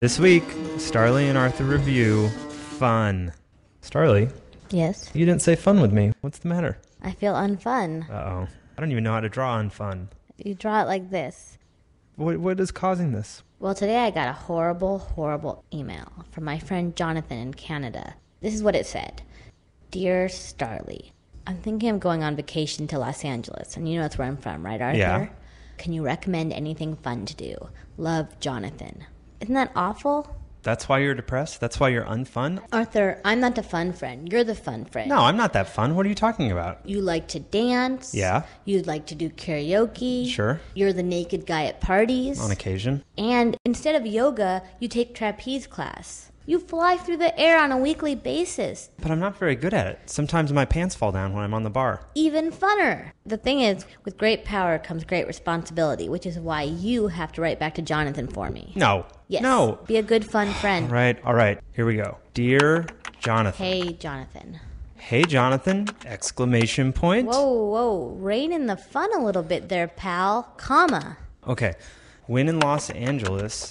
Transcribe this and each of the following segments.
This week, Starly and Arthur review fun. Starly, Yes. you didn't say fun with me. What's the matter? I feel unfun. Uh oh. I don't even know how to draw unfun. You draw it like this. What, what is causing this? Well, today I got a horrible, horrible email from my friend Jonathan in Canada. This is what it said Dear Starly, I'm thinking of going on vacation to Los Angeles, and you know that's where I'm from, right, Arthur? Yeah. Can you recommend anything fun to do? Love, Jonathan. Isn't that awful? That's why you're depressed? That's why you're unfun? Arthur, I'm not the fun friend. You're the fun friend. No, I'm not that fun. What are you talking about? You like to dance. Yeah. You like to do karaoke. Sure. You're the naked guy at parties. On occasion. And instead of yoga, you take trapeze class. You fly through the air on a weekly basis. But I'm not very good at it. Sometimes my pants fall down when I'm on the bar. Even funner. The thing is, with great power comes great responsibility, which is why you have to write back to Jonathan for me. No. Yes. No. Be a good, fun friend. All right, all right. Here we go. Dear Jonathan. Hey, Jonathan. Hey, Jonathan! Exclamation point. Whoa, whoa. Rain in the fun a little bit there, pal. Comma. Okay. When in Los Angeles,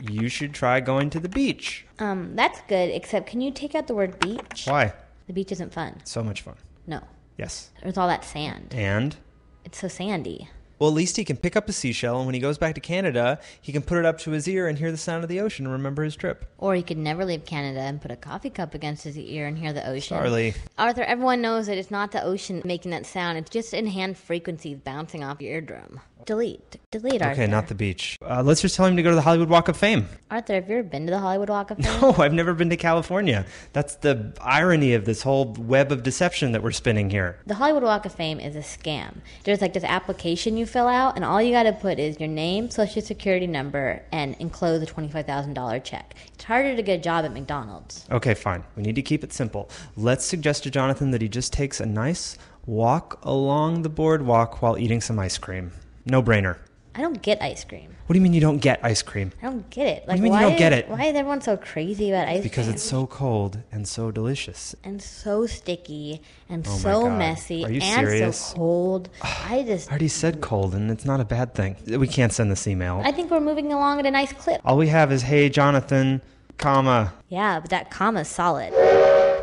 you should try going to the beach. Um, that's good, except can you take out the word beach? Why? The beach isn't fun. So much fun. No. Yes. There's all that sand. And? It's so sandy. Well, at least he can pick up a seashell, and when he goes back to Canada, he can put it up to his ear and hear the sound of the ocean and remember his trip. Or he could never leave Canada and put a coffee cup against his ear and hear the ocean. Charlie. Arthur, everyone knows that it's not the ocean making that sound, it's just in-hand frequencies bouncing off your eardrum. Delete. Delete, Arthur. Okay, not the beach. Uh, let's just tell him to go to the Hollywood Walk of Fame. Arthur, have you ever been to the Hollywood Walk of Fame? No, I've never been to California. That's the irony of this whole web of deception that we're spinning here. The Hollywood Walk of Fame is a scam. There's like this application you fill out, and all you got to put is your name, social security number, and enclose a $25,000 check. It's harder to get a job at McDonald's. Okay, fine. We need to keep it simple. Let's suggest to Jonathan that he just takes a nice walk along the boardwalk while eating some ice cream. No brainer. I don't get ice cream. What do you mean you don't get ice cream? I don't get it. Like, what do you mean why, you don't get it? Why is everyone so crazy about ice because cream? Because it's so cold and so delicious. And so sticky and oh so messy Are you and serious? so cold. I just. I already said cold and it's not a bad thing. We can't send this email. I think we're moving along at a nice clip. All we have is, hey, Jonathan, comma. Yeah, but that comma's solid.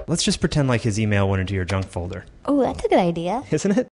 Let's just pretend like his email went into your junk folder. Oh, that's a good idea. Isn't it?